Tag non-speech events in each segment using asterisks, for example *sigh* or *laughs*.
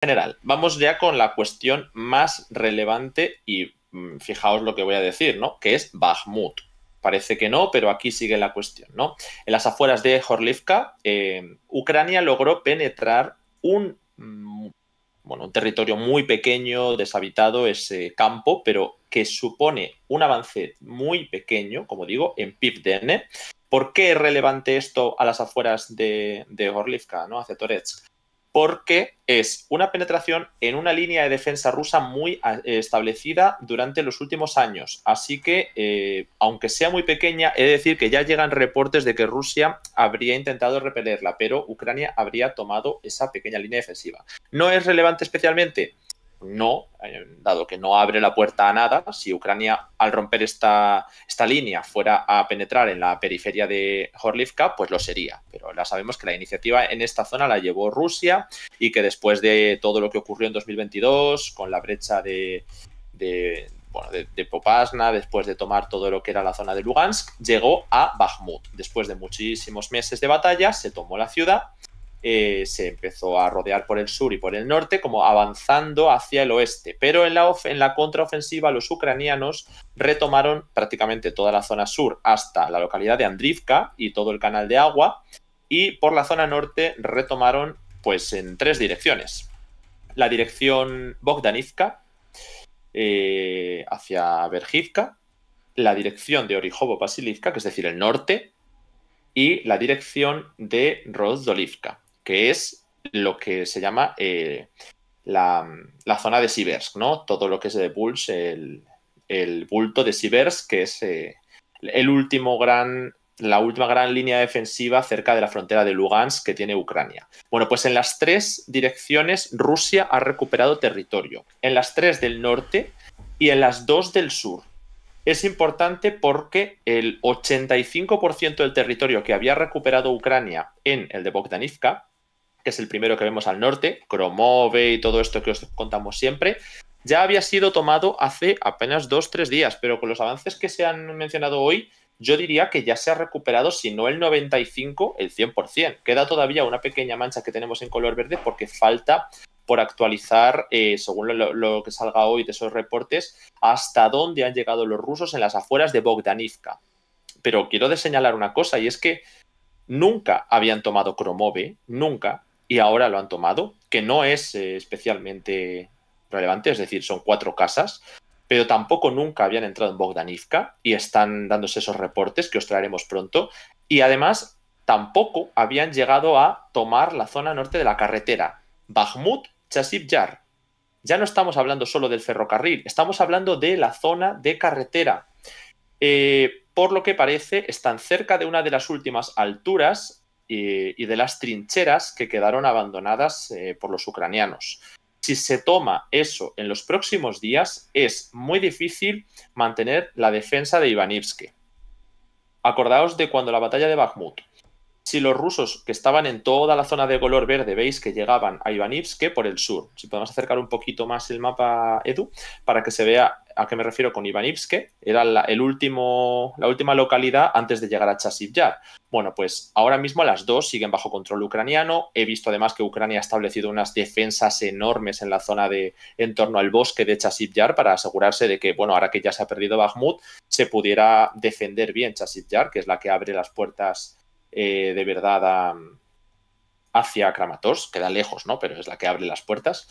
general. Vamos ya con la cuestión más relevante y mm, fijaos lo que voy a decir, ¿no? Que es Bakhmut. Parece que no, pero aquí sigue la cuestión, ¿no? En las afueras de Horlivka, em, Ucrania logró penetrar un, mm, bueno, un territorio muy pequeño, deshabitado, ese campo, pero que supone un avance muy pequeño, como digo, en PIBDN. ¿Por qué es relevante esto a las afueras de, de Horlivka, ¿no? hacia Toretsk? porque es una penetración en una línea de defensa rusa muy ah, establecida durante los últimos años. Así que, eh, aunque sea muy pequeña, he de decir que ya llegan reportes de que Rusia habría intentado repelerla, pero Ucrania habría tomado esa pequeña línea defensiva. No es relevante especialmente no, eh, dado que no abre la puerta a nada, si Ucrania al romper esta, esta línea fuera a penetrar en la periferia de Horlivka, pues lo sería. Pero ya sabemos que la iniciativa en esta zona la llevó Rusia y que después de todo lo que ocurrió en 2022 con la brecha de, de de, Popasna, después de tomar todo lo que era la zona de Lugansk, llegó a Bakhmut. Después de muchísimos meses de batalla, se tomó la ciudad eh, se empezó a rodear por el sur y por el norte, como avanzando hacia el oeste. Pero en la, contraofensiva los ucranianos retomaron prácticamente toda la zona sur hasta la localidad de Andrivka y todo el canal de agua, y por la zona norte retomaron pues en tres direcciones. La dirección Bogdanivka, eh, hacia Berjivka, la dirección de orihovo pasilivka que es decir, el norte, y la dirección de Rozdolivka que es lo que se llama eh, la, zona de Siversk, ¿no? Todo lo que es de el, bulto de Siversk, que es eh, el último gran, la última gran línea defensiva cerca de la frontera de Lugansk que tiene Ucrania. Bueno, pues en las tres direcciones Rusia ha recuperado territorio, en las tres del norte y en las dos del sur. Es importante porque el 85% del territorio que había recuperado Ucrania en el de Bogdanivka que es el primero que vemos al norte, Cromove y todo esto que os contamos siempre, ya había sido tomado hace apenas dos, tres días, pero con los avances que se han mencionado hoy, yo diría que ya se ha recuperado, si no el 95, el 100%. Queda todavía una pequeña mancha que tenemos en color verde porque falta por actualizar, eh, según lo, que salga hoy de esos reportes, hasta dónde han llegado los rusos en las afueras de Bogdanivka. Pero quiero señalar una cosa, y es que nunca habían tomado Kromove, nunca, y ahora lo han tomado, que no es eh, especialmente relevante, es decir, son cuatro casas, pero tampoco nunca habían entrado en Bogdanivka y están dándose esos reportes que os traeremos pronto. Y además, tampoco habían llegado a tomar la zona norte de la carretera, Bakhmut, Chasiv-Yar. Ya no estamos hablando solo del ferrocarril, estamos hablando de la zona de carretera. Eh, por lo que parece, están cerca de una de las últimas alturas y, de las trincheras que quedaron abandonadas eh, por los ucranianos. Si se toma eso en los próximos días, es muy difícil mantener la defensa de Ivanivsky. Acordaos de cuando la batalla de Bakhmut si los rusos que estaban en toda la zona de color verde veis que llegaban a Ivanivske por el sur. Si podemos acercar un poquito más el mapa, Edu, para que se vea a qué me refiero con Ivanivske. Era la, el último, la última localidad antes de llegar a Chasivyar. Bueno, pues ahora mismo las dos siguen bajo control ucraniano. He visto además que Ucrania ha establecido unas defensas enormes en la zona de en torno al bosque de Chasivyar para asegurarse de que, bueno, ahora que ya se ha perdido Bakhmut, se pudiera defender bien Chasivyar, que es la que abre las puertas eh, de verdad hacia Kramatorsk, queda lejos, ¿no? Pero es la que abre las puertas.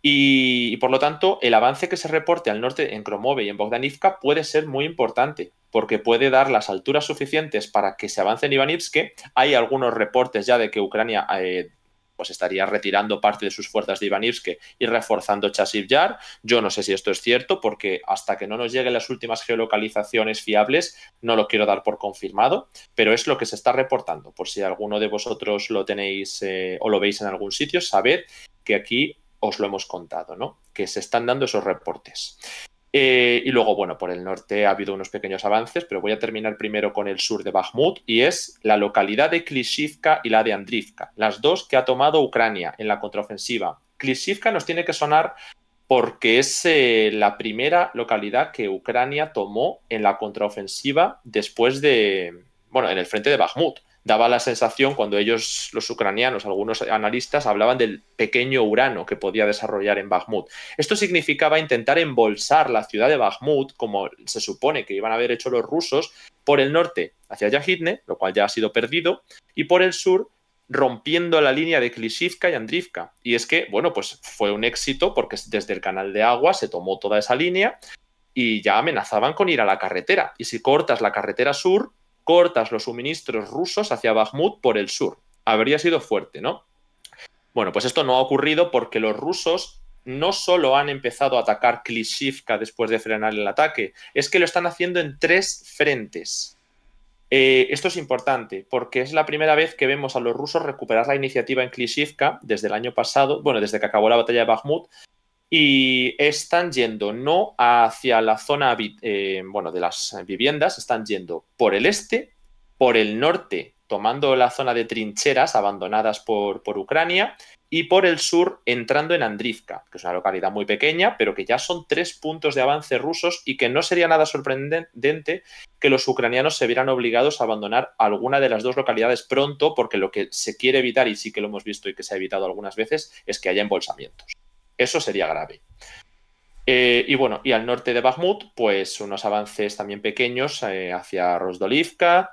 Y, por lo tanto, el avance que se reporte al norte en Kromove y en Bogdanivka puede ser muy importante, porque puede dar las alturas suficientes para que se avance en Ivanivske. Hay algunos reportes ya de que Ucrania eh, pues estaría retirando parte de sus fuerzas de Ivanivske y reforzando Yar. Yo no sé si esto es cierto, porque hasta que no nos lleguen las últimas geolocalizaciones fiables, no lo quiero dar por confirmado, pero es lo que se está reportando. Por si alguno de vosotros lo tenéis eh, o lo veis en algún sitio, sabed que aquí os lo hemos contado, ¿no? Que se están dando esos reportes. Eh, y luego, bueno, por el norte ha habido unos pequeños avances, pero voy a terminar primero con el sur de Bakhmut y es la localidad de Klishivka y la de Andrivka, las dos que ha tomado Ucrania en la contraofensiva. Klishivka nos tiene que sonar porque es eh, la primera localidad que Ucrania tomó en la contraofensiva después de, bueno, en el frente de Bakhmut daba la sensación cuando ellos, los ucranianos, algunos analistas, hablaban del pequeño Urano que podía desarrollar en Bakhmut. Esto significaba intentar embolsar la ciudad de Bakhmut, como se supone que iban a haber hecho los rusos, por el norte hacia Yahidne, lo cual ya ha sido perdido, y por el sur rompiendo la línea de Klishivka y Andrivka. Y es que, bueno, pues fue un éxito porque desde el canal de agua se tomó toda esa línea y ya amenazaban con ir a la carretera. Y si cortas la carretera sur, cortas los suministros rusos hacia Bakhmut por el sur. Habría sido fuerte, ¿no? Bueno, pues esto no ha ocurrido porque los rusos no solo han empezado a atacar Klishivka después de frenar el ataque, es que lo están haciendo en tres frentes. Eh, esto es importante porque es la primera vez que vemos a los rusos recuperar la iniciativa en Klishivka desde el año pasado, bueno, desde que acabó la batalla de Bakhmut, y están yendo no hacia la zona eh, bueno, de las viviendas, están yendo por el este, por el norte, tomando la zona de trincheras abandonadas por, por Ucrania, y por el sur entrando en Andrivka, que es una localidad muy pequeña, pero que ya son tres puntos de avance rusos y que no sería nada sorprendente que los ucranianos se vieran obligados a abandonar alguna de las dos localidades pronto, porque lo que se quiere evitar, y sí que lo hemos visto y que se ha evitado algunas veces, es que haya embolsamientos. Eso sería grave. Eh, y bueno, y al norte de Bakhmut, pues unos avances también pequeños eh, hacia Rosdolivka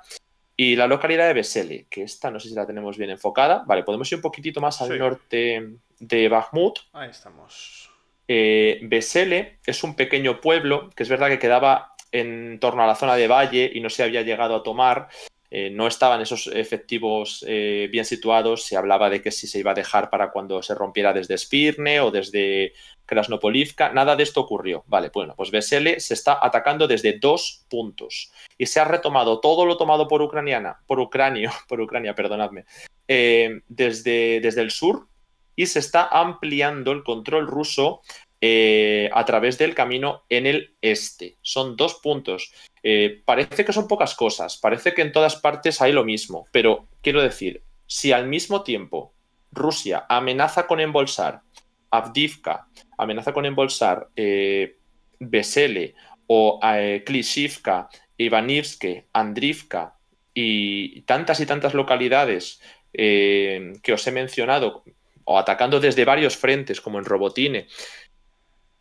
y la localidad de Besele, que esta no sé si la tenemos bien enfocada. Vale, podemos ir un poquitito más al norte de Bakhmut. Ahí estamos. Besele eh, es un pequeño pueblo que es verdad que quedaba en torno a la zona de valle y no se había llegado a tomar, eh, no estaban esos efectivos eh, bien situados, se hablaba de que si se iba a dejar para cuando se rompiera desde Spirne o desde Krasnopolivka, nada de esto ocurrió. Vale, bueno, pues BSL se está atacando desde dos puntos y se ha retomado todo lo tomado por Ucraniana, por Ucranio, *laughs* por Ucrania, perdonadme, eh, desde, desde el sur y se está ampliando el control ruso eh, a través del camino en el este. Son dos puntos. Eh, parece que son pocas cosas, parece que en todas partes hay lo mismo, pero quiero decir, si al mismo tiempo Rusia amenaza con embolsar Avdivka, amenaza con embolsar eh, Besele o eh, Klishivka, Ivanivske, Andrivka y tantas y tantas localidades que os he mencionado, o atacando desde varios frentes, como en Robotine,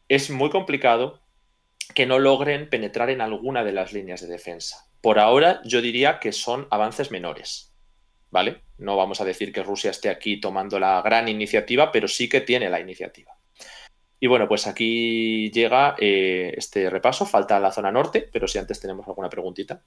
es muy complicado que no logren penetrar en alguna de las líneas de defensa. Por ahora yo diría que son avances menores, ¿vale? No vamos a decir que Rusia esté aquí tomando la gran iniciativa, pero sí que tiene la iniciativa. Y bueno, pues aquí llega eh, este repaso. Falta la zona norte, pero si antes tenemos alguna preguntita.